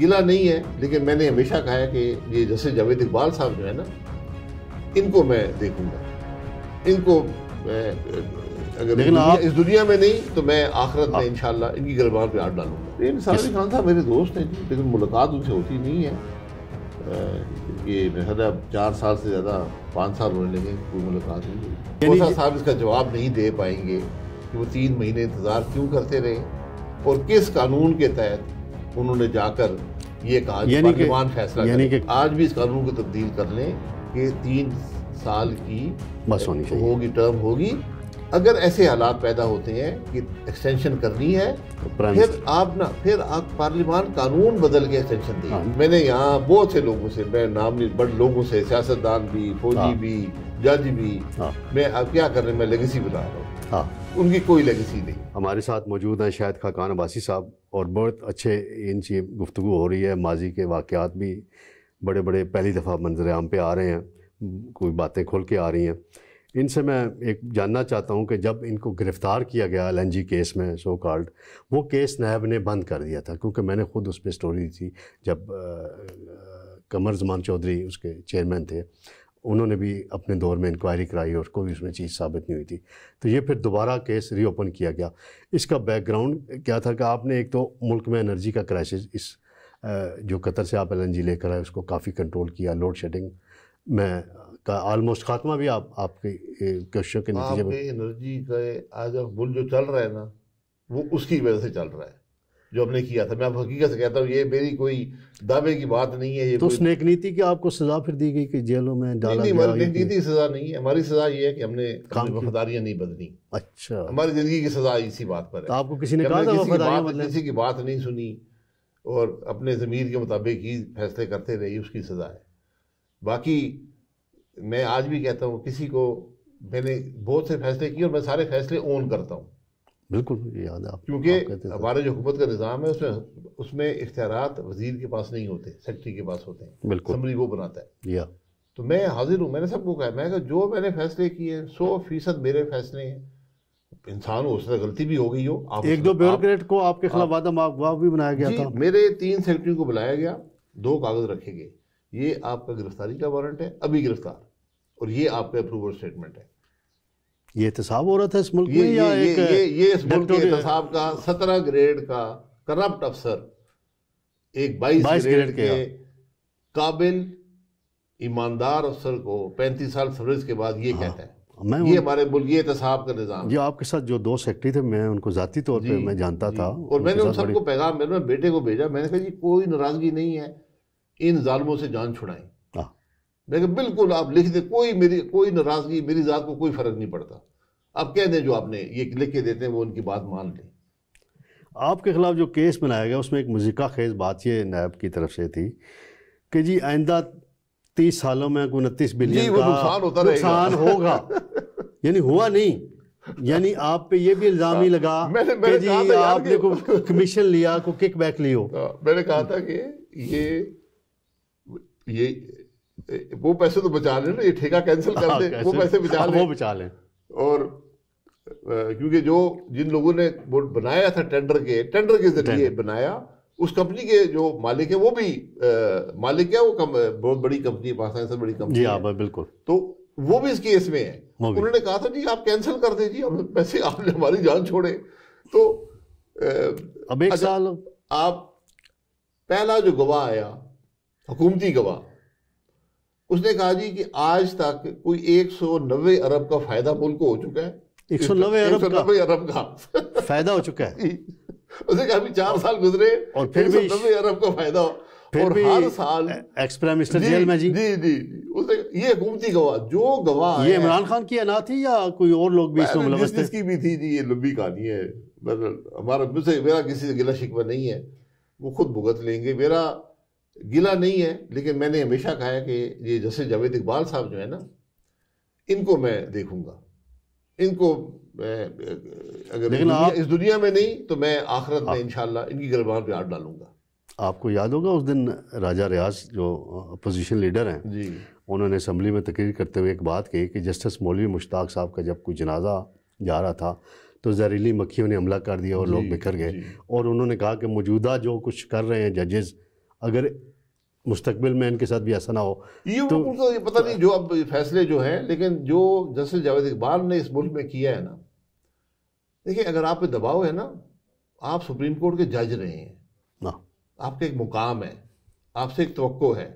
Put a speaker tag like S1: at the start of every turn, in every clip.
S1: गिला नहीं है लेकिन मैंने हमेशा कहा है कि ये जैसे जावेद इकबाल साहब जो है ना इनको मैं देखूंगा इनको मैं अगर लेकिन आप इस दुनिया में नहीं तो मैं आखिरत में इंशाल्लाह इनकी गलबार पे हाथ डालूंगा लेकिन सारे किस... खान साहब मेरे दोस्त हैं जी लेकिन मुलाकात उनसे होती नहीं है ये मेरा अब चार साल से ज़्यादा पाँच साल होने लगे कोई मुलाकात नहीं हुई साहब इसका जवाब नहीं दे पाएंगे कि वो तीन महीने इंतज़ार क्यों करते रहे और किस कानून के तहत उन्होंने जाकर ये कहा यानी कि फैसला यानी कि आज भी इस कानून को तब्दील कर लें कि तीन साल की बस होनी चाहिए होगी टर्म होगी अगर ऐसे हालात पैदा होते हैं कि एक्सटेंशन करनी है
S2: तो फिर
S1: आप ना फिर आप पार्लियामान कानून बदल के एक्सटेंशन दें हाँ। मैंने यहाँ बहुत से लोगों से मैं नाम नहीं बट लोगों से सियासतदान भी फौजी हाँ। भी जज भी हाँ। मैं अब क्या कर रहे हैं मैं लेगेसी बना रहा
S2: हूँ उनकी कोई लेगेसी नहीं हमारे साथ मौजूद हैं शायद खाकान अबासी साहब और बहुत अच्छे इन चीज़ गुफ्तु हो रही है माजी के वाक़ात भी बड़े बड़े पहली दफ़ा मंजर आम पे आ रहे हैं कोई बातें खुल के आ रही हैं इनसे मैं एक जानना चाहता हूं कि जब इनको गिरफ़्तार किया गया एल केस में सो कॉल्ड वो केस नैब ने बंद कर दिया था क्योंकि मैंने खुद उस पर स्टोरी दी थी जब आ, आ, कमर जमान चौधरी उसके चेयरमैन थे उन्होंने भी अपने दौर में इंक्वायरी कराई और कोई उसमें चीज़ साबित नहीं हुई थी तो ये फिर दोबारा केस रीओपन किया गया इसका बैकग्राउंड क्या था कि आपने एक तो मुल्क में एनर्जी का क्राइसिस इस जो कतर से आप एल लेकर आए उसको काफ़ी कंट्रोल किया लोड शेडिंग में का आलमोस्ट खात्मा भी आप आपके क्वेश्चन के नतीजे में
S1: एनर्जी का आज बुल जो चल रहा है ना वो उसकी वजह से चल रहा है जो हमने किया था मैं आप हकीकत से कहता हूँ ये मेरी कोई दावे की बात नहीं है ये तो उस नेक
S2: नीति की आपको सजा फिर दी गई कि जेलों में डाला नहीं हमारी नेक नीति की सजा नहीं है हमारी
S1: सजा ये है कि हमने वफादारियाँ नहीं बदली अच्छा हमारी ज़िंदगी की सजा इसी बात पर है
S2: तो आपको किसी ने कहा था
S1: किसी की बात नहीं सुनी और अपने ज़मीर के मुताबिक ही फैसले करते रहे उसकी सज़ा है बाकी मैं आज भी कहता हूँ किसी को मैंने बहुत से फैसले किए और मैं सारे फैसले ओन करता हूँ
S2: बिल्कुल याद है क्योंकि हमारे जो हुकूमत का निज़ाम है उसमें
S1: उसमें इख्तियार वजीर के पास नहीं होते सेक्रेटरी के पास होते हैं बिल्कुल समरी वो बनाता है या तो मैं हाजिर हूँ मैंने सबको कहा मैं कहा जो मैंने फैसले किए सौ फीसद मेरे फैसले हैं
S2: इंसान हो उससे गलती भी हो गई हो आप एक दो ब्यूरोक्रेट को आपके खिलाफ वादा वाह भी बनाया गया था
S1: मेरे तीन सेक्रेटरी को बुलाया गया दो कागज रखे गए ये आपका गिरफ्तारी का वारंट है अभी गिरफ्तार और ये आपका अप्रूवल स्टेटमेंट है
S2: ये एहतसाब हो रहा था इस मुल्क ये, में या ये, एक ये, ये इस मुल्क के
S1: एहतसाब का सत्रह ग्रेड का करप्ट अफसर एक बाईस ग्रेड, ग्रेड के हाँ। काबिल ईमानदार अफसर को पैंतीस साल सर्विस के बाद ये हाँ। कहता है मैं ये हमारे मुल्क ये एहतसाब का निज़ाम
S2: जो आपके साथ जो दो सेक्रेटरी थे मैं उनको ज़ाती तौर पे मैं जानता था और मैंने उन सबको
S1: पैगाम मेरे बेटे को भेजा मैंने कहा जी कोई नाराज़गी नहीं है इन जालमों से जान छुड़ाएं मैं बिल्कुल आप लिख दें कोई मेरी कोई नाराज़गी मेरी ज़ात को कोई फ़र्क नहीं पड़ता आप कह दें जो आपने ये लिख के देते हैं वो
S2: उनकी बात मान लें आपके ख़िलाफ़ जो केस बनाया गया उसमें एक मज़िका खेज बात ये नायब की तरफ से थी कि जी आइंदा तीस सालों में उनतीस बिलियन का नुकसान होता नुकसान होगा यानी हुआ नहीं यानी आप पे ये भी इल्ज़ाम ही हाँ। लगा मैंने, मैंने कि जी आपने को कमीशन लिया को किक बैक लियो हाँ, मैंने कहा था कि
S1: ये ये वो पैसे तो बचा लें ना ये ठेका कैंसिल कर हाँ, दे वो पैसे बचा हाँ, लें वो बचा लें और क्योंकि जो जिन लोगों ने वो बनाया था टेंडर के टेंडर के जरिए बनाया उस कंपनी के जो मालिक है वो भी आ, मालिक है वो कम, बहुत बड़ी कंपनी पाकिस्तान से बड़ी कंपनी जी हाँ, बिल्कुल तो वो भी इस केस में है उन्होंने कहा था जी आप कैंसिल कर दीजिए हम पैसे आपने हमारी जान छोड़े तो अब एक अच्छा, साल आप पहला जो गवाह आया हुकूमती गवाह उसने कहा जी कि आज तक कोई 190 अरब का फायदा मुल्क को हो चुका है 190 अरब का अरब का फायदा हो चुका है उसने कहा अभी चार साल गुजरे और फिर भी नब्बे अरब
S2: का फायदा फिर और भी हर साल एक्स प्राइम मिनिस्टर जेल में जी जी जी, उसने ये हुकूमती गवाह जो गवाह ये इमरान खान की अना थी या कोई और लोग भी इसमें मुलवस थे इसकी भी थी जी ये लंबी कहानी
S1: है हमारा मुझसे मेरा किसी से गिला शिकवा नहीं है वो खुद भुगत लेंगे मेरा गिला नहीं है लेकिन मैंने हमेशा कहा है कि ये जैसे जावेद इकबाल साहब जो है ना इनको मैं देखूंगा इनको मैं अगर लेकिन आप इस दुनिया में नहीं तो मैं आखिरत में इनशाला इनकी गलबान पर आड़ डालूंगा
S2: आपको याद होगा उस दिन राजा रियाज जो अपोजिशन लीडर हैं जी उन्होंने असम्बली में तकरीर करते हुए एक बात कही कि जस्टिस मौलवी मुश्ताक साहब का जब कोई जनाजा जा रहा था तो जहरीली मक्खियों ने हमला कर दिया और लोग बिखर गए और उन्होंने कहा कि मौजूदा जो कुछ कर रहे हैं जजेज अगर मुस्तकबिल में इनके साथ भी ऐसा ना हो ये तो, तो ये पता नहीं जो अब फैसले
S1: जो हैं लेकिन जो जस्टिस जावेद इकबाल ने इस मुल्क में किया है ना देखिए अगर आप पे दबाव है ना आप सुप्रीम कोर्ट के जज रहे हैं ना आपके एक मुकाम है आपसे एक तो है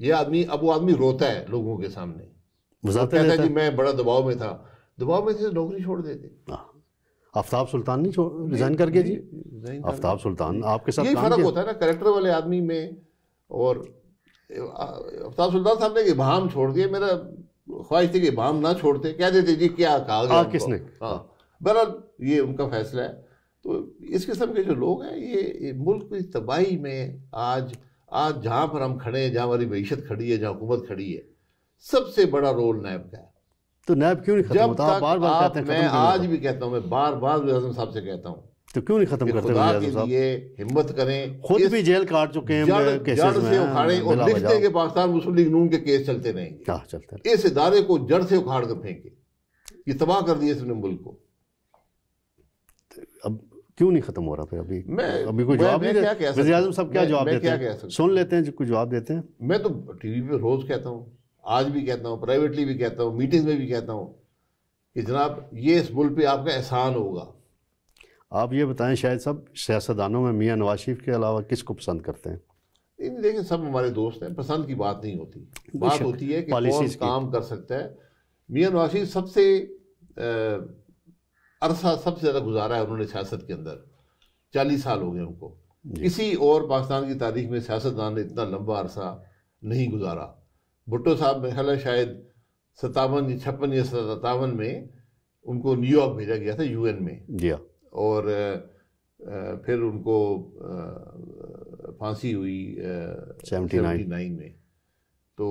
S1: यह आदमी अब वो आदमी रोता है लोगों के सामने
S2: कहता है कि मैं बड़ा दबाव में था
S1: दबाव में थे तो नौकरी छोड़ देते ना
S2: आफ्ताब सुल्तान नहीं रिजाइन करके जी आफ्ताब सुल्तान आपके साथ फर्क होता
S1: है ना करेक्टर वाले आदमी में और आफ्ताब सुल्तान साहब ने इबाम छोड़ दिया मेरा ख्वाहिश थी कि इबाम ना छोड़ते कह देते जी क्या कहा किसने हाँ। बहरहाल ये उनका फैसला है तो इस किस्म के जो लोग हैं ये मुल्क की तबाही में आज आज जहाँ पर हम खड़े हैं जहाँ हमारी मीशत खड़ी है जहाँ हुकूमत खड़ी है सबसे बड़ा रोल नैब का है
S2: तो नैब क्यों नहीं खत्म होता बार बार कहते हैं मैं आज
S1: भी कहता हूँ मैं बार बार आजम साहब से कहता हूँ
S2: तो क्यों नहीं खत्म करते खुदा के
S1: लिए हिम्मत करें
S2: खुद भी जेल काट चुके हैं जड़ से उखाड़े और लिखते हैं कि
S1: पाकिस्तान मुस्लिम लीग नून के केस चलते रहेंगे
S2: क्या हाँ, चलते
S1: इस इदारे को जड़ से उखाड़ कर फेंके ये तबाह कर दिए इसने मुल्क को
S2: अब क्यों नहीं खत्म हो रहा था अभी मैं अभी कोई जवाब नहीं क्या कह सकते साहब क्या जवाब देते हैं सुन लेते हैं कुछ जवाब देते हैं मैं तो टीवी पे रोज कहता हूँ आज भी कहता
S1: हूँ प्राइवेटली भी कहता हूँ मीटिंग में भी कहता हूँ कि जनाब ये इस मुल्क पे आपका एहसान होगा
S2: आप ये बताएं शायद सब सियासतदानों में मियाँ नवाज शरीफ के अलावा किसको पसंद करते हैं
S1: इन देखिए सब हमारे दोस्त हैं पसंद की बात नहीं होती बात होती है कि कौन काम कर सकता है मियाँ नवाज शरीफ सबसे अरसा सबसे ज़्यादा गुजारा है उन्होंने सियासत के अंदर चालीस साल हो गए उनको किसी और पाकिस्तान की तारीख में सियासतदान ने इतना लंबा अरसा नहीं गुजारा भुट्टो साहब में ख्याल शायद सतावन या छप्पन या सतावन में उनको न्यूयॉर्क भेजा गया था यूएन में जी हाँ। और फिर उनको फांसी हुई सेवेंटी नाइन में तो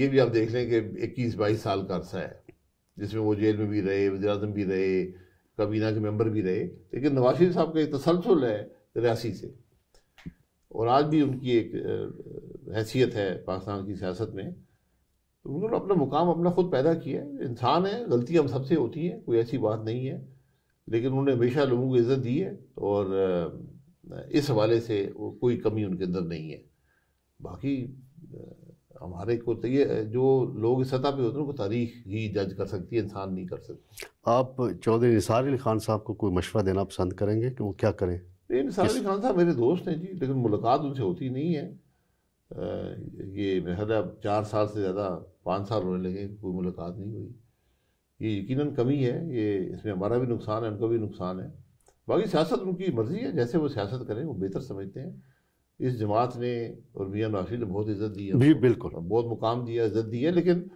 S1: ये भी आप देख लें कि इक्कीस बाईस साल का अरसा है जिसमें वो जेल में भी रहे अजम भी रहे काबीना के मेंबर भी रहे लेकिन नवाज शरीफ साहब का एक तसलसल तो है रियासी से और आज भी उनकी एक हैसियत है पाकिस्तान की सियासत में
S2: तो
S1: उन्होंने अपना मुकाम अपना खुद पैदा किया है इंसान है गलती हम सबसे होती है कोई ऐसी बात नहीं है लेकिन उन्होंने हमेशा लोगों को इज़्ज़त दी है और इस हवाले से वो कोई कमी उनके अंदर नहीं है बाकी हमारे को तो ये जो लोग इस सतह पे होते हैं उनको तारीख ही जज कर सकती है इंसान नहीं कर सकती
S2: आप चौधरी निसार अली खान साहब को कोई मशवरा देना पसंद करेंगे कि वो क्या करें
S1: निसार अली खान साहब मेरे दोस्त हैं जी लेकिन मुलाकात उनसे होती नहीं है ये मेरा ख्याल चार साल से ज़्यादा पाँच साल होने लगे कोई मुलाकात नहीं हुई ये यकीनन कमी है ये इसमें हमारा भी नुकसान है उनका भी नुकसान है बाकी सियासत उनकी मर्ज़ी है जैसे वो सियासत करें वो बेहतर समझते हैं इस जमात ने और मियाँ नवाशी ने बहुत इज़्ज़त दी है जी बिल्कुल बहुत मुकाम दिया इज़्ज़त दी है लेकिन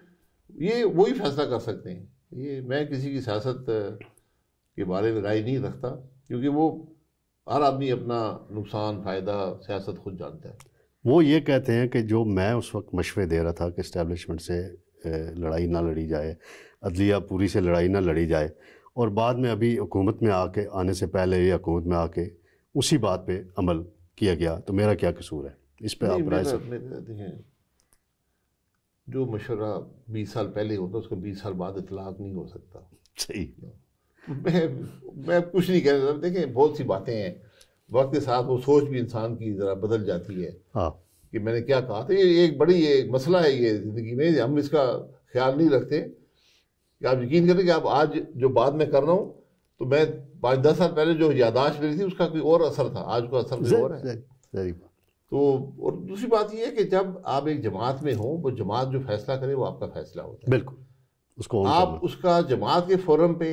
S1: ये वही फैसला कर सकते हैं ये मैं किसी की सियासत के बारे में राय नहीं रखता क्योंकि वो हर आदमी अपना नुकसान फ़ायदा सियासत खुद जानता है
S2: वो ये कहते हैं कि जो मैं उस वक्त मशवरे दे रहा था कि इस्टेबलिशमेंट से लड़ाई ना लड़ी जाए अदलिया पूरी से लड़ाई ना लड़ी जाए और बाद में अभी हुकूमत में आके आने से पहले ये हुकूमत में आके उसी बात पे अमल किया गया तो मेरा क्या कसूर है इस पर आप राय
S1: सकते जो मशवरा बीस साल पहले होता है उसको बीस साल बाद इतलाक नहीं हो सकता सही मैं मैं कुछ नहीं कह रहा देखें बहुत सी बातें हैं वक्त के साथ वो सोच भी इंसान की ज़रा बदल जाती है हाँ कि मैंने क्या कहा था ये एक बड़ी ये एक मसला है ये ज़िंदगी में हम इसका ख्याल नहीं रखते कि आप यकीन करें कि आप आज जो बात मैं कर रहा हूँ तो मैं पाँच दस साल पहले जो यादाश्त मिली थी उसका कोई और असर था आज का असर कोई और है तो और दूसरी बात यह है कि जब आप एक जमात में हो वो जमात जो फैसला करे वो आपका फैसला होता
S2: है बिल्कुल उसको आप
S1: उसका जमात के फोरम पे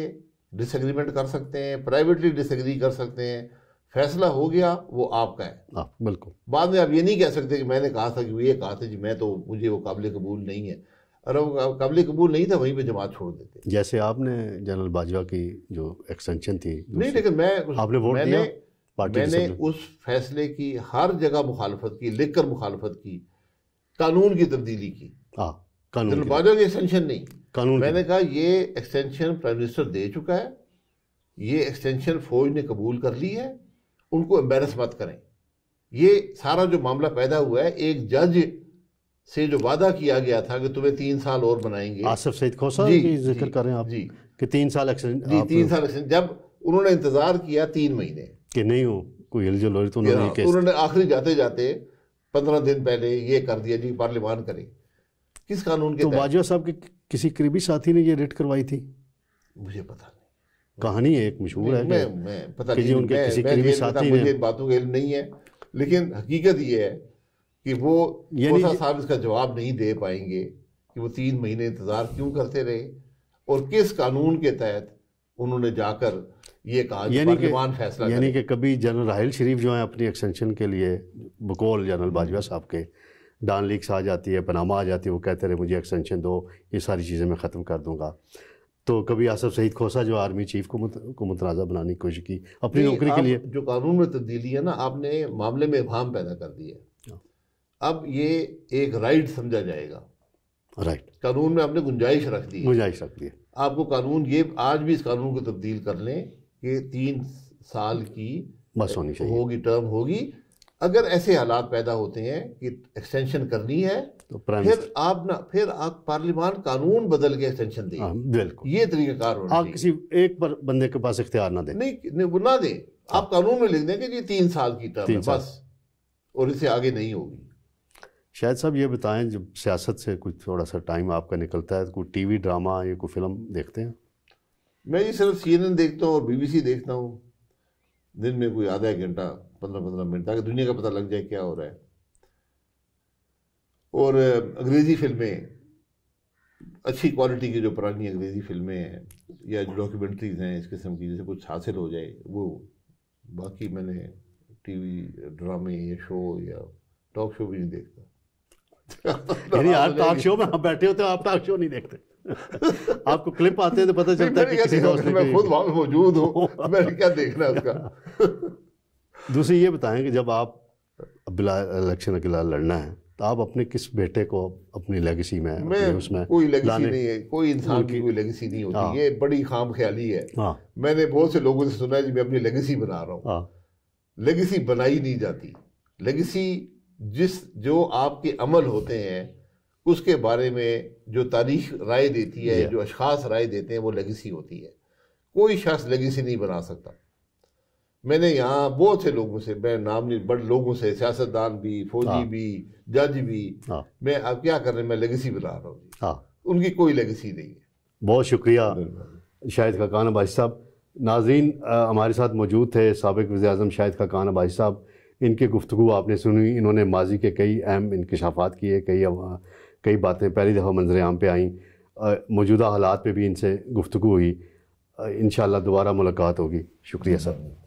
S1: डिसएग्रीमेंट कर सकते हैं प्राइवेटली डिसएग्री कर सकते हैं फैसला हो गया वो आपका है हाँ, बिल्कुल बाद में आप ये नहीं कह सकते कि मैंने कहा था कि ये कहा था जी मैं तो मुझे वो काबिल कबूल नहीं है और वो काबिल कबूल नहीं था वहीं पे जमात छोड़
S2: देते जैसे आपने जनरल बाजवा की जो एक्सटेंशन थी नहीं लेकिन मैं उस, आपने वोट मैंने, मैंने उस
S1: फैसले की हर जगह मुखालफत की लिख कर मुखालफत की कानून की तब्दीली की
S2: हाँ, जनरल
S1: बाजवा की एक्सटेंशन नहीं कानून मैंने कहा ये एक्सटेंशन प्राइम मिनिस्टर दे चुका है ये एक्सटेंशन फौज ने कबूल कर ली है उनको एम्बेरस मत करें ये सारा जो मामला पैदा हुआ है एक जज से जो वादा किया गया था कि तुम्हें तीन साल और बनाएंगे आसिफ
S2: सईद खोसा जी जिक्र कर रहे हैं आप जी कि तीन साल एक्सटेंशन जी तीन साल एक्सटेंशन
S1: जब उन्होंने इंतजार किया तीन महीने
S2: कि नहीं हो कोई हिलजुल हो रही तो उन्होंने उन्होंने
S1: आखिरी जाते जाते पंद्रह दिन पहले ये कर दिया जी पार्लिमान करें
S2: किस कानून के तो वाजिया साहब के किसी करीबी साथी ने ये रेट करवाई थी मुझे पता नहीं कहानी एक मशहूर है मैं, मैं पता कि नहीं, उनके मैं, किसी मैं, साथी मुझे इन बातों का इल्म नहीं है लेकिन हकीकत
S1: यह है कि वो यानी साहब इसका जवाब नहीं दे पाएंगे कि वो तीन महीने इंतज़ार क्यों करते रहे और किस कानून के तहत उन्होंने जाकर ये कहा यानी कि फैसला यानी कि
S2: कभी जनरल राहल शरीफ जो है अपनी एक्सटेंशन के लिए बकौल जनरल बाजवा साहब के डान लीक्स आ जाती है पनामा आ जाती है वो कहते रहे मुझे एक्सटेंशन दो ये सारी चीज़ें मैं ख़त्म कर दूंगा तो कभी आसफ सईद खोसा जो आर्मी चीफ को मुत, को मुतनाज़ा बनाने की कोशिश की अपनी नौकरी के लिए
S1: जो कानून में तब्दीली है ना आपने मामले में इबाम पैदा कर दिया हाँ। अब ये एक राइट समझा जाएगा राइट कानून में आपने गुंजाइश रख दी
S2: गुंजाइश रख दी
S1: आपको कानून ये आज भी इस कानून को तब्दील कर लें कि तीन साल की बस होनी चाहिए होगी टर्म होगी अगर ऐसे हालात पैदा होते हैं कि एक्सटेंशन करनी है तो फिर आप ना फिर आप पार्लियामान
S2: कानून बदल के एक्सटेंशन दें हाँ, बिल्कुल ये तरीकेकार होना आप किसी एक पर बंदे के पास इख्तियार ना दें नहीं,
S1: नहीं वो ना दें हाँ। आप कानून में
S2: लिख दें कि तीन साल की तरफ बस और
S1: इसे आगे नहीं होगी
S2: शायद साहब ये बताएं जब सियासत से कुछ थोड़ा सा टाइम आपका निकलता है तो कोई टीवी ड्रामा या कोई फिल्म देखते हैं
S1: मैं ये सिर्फ सी देखता हूँ और बीबीसी देखता हूँ दिन में कोई आधा घंटा पंद्रह पंद्रह मिनट ताकि दुनिया का पता लग जाए क्या हो रहा है और अंग्रेज़ी फिल्में अच्छी क्वालिटी की जो पुरानी अंग्रेज़ी फिल्में हैं या जो डॉक्यूमेंट्रीज हैं इस किस्म की जैसे कुछ हासिल हो जाए वो बाकी मैंने टीवी ड्रामे या शो या
S2: टॉक शो भी नहीं देखता यानी आप टॉक शो में हम बैठे होते हो आप टॉक शो नहीं देखते आपको क्लिप आते हैं तो पता चलता है किसी दोस्त मतलब मैं खुद वहाँ मौजूद हूँ मैंने क्या देखना है उसका दूसरी ये बताएं कि जब आप बिला इलेक्शन अकेला लड़ना है तो आप अपने किस बेटे को अपनी लेगेसी में मैं उसमें कोई लेगेसी नहीं है
S1: कोई इंसान की कोई लेगेसी नहीं होती हाँ। ये बड़ी खाम ख्याली है हाँ। मैंने बहुत से लोगों से सुना है जी मैं अपनी लेगेसी बना रहा हूँ लेगेसी हाँ। बनाई नहीं जाती लेगेसी जिस जो आपके अमल होते हैं उसके बारे में जो तारीख राय देती है जो अशास राय देते हैं वो लेगेसी होती है कोई शख्स लेगेसी नहीं बना सकता मैंने यहाँ बहुत से लोगों से मैं नाम नहीं बड़े लोगों से सियासतदान भी फौजी हाँ। भी जज भी हाँ। मैं अब क्या कर रहे हैं मैं लेगेसी बना रहा हूँ हाँ। उनकी कोई लेगेसी नहीं है
S2: बहुत शुक्रिया शाहिद का कान अबाजी साहब नाजीन हमारे साथ मौजूद थे सबक वजे अजम शाहिद का कान भाई साहब इनकी गुफ्तु आपने सुनी इन्होंने माजी के कई अहम इनकशाफात किए कई कई बातें पहली दफ़ा मंजर आम पे आईं मौजूदा हालात पे भी इनसे गुफ्तु हुई इन दोबारा मुलाकात होगी शुक्रिया सर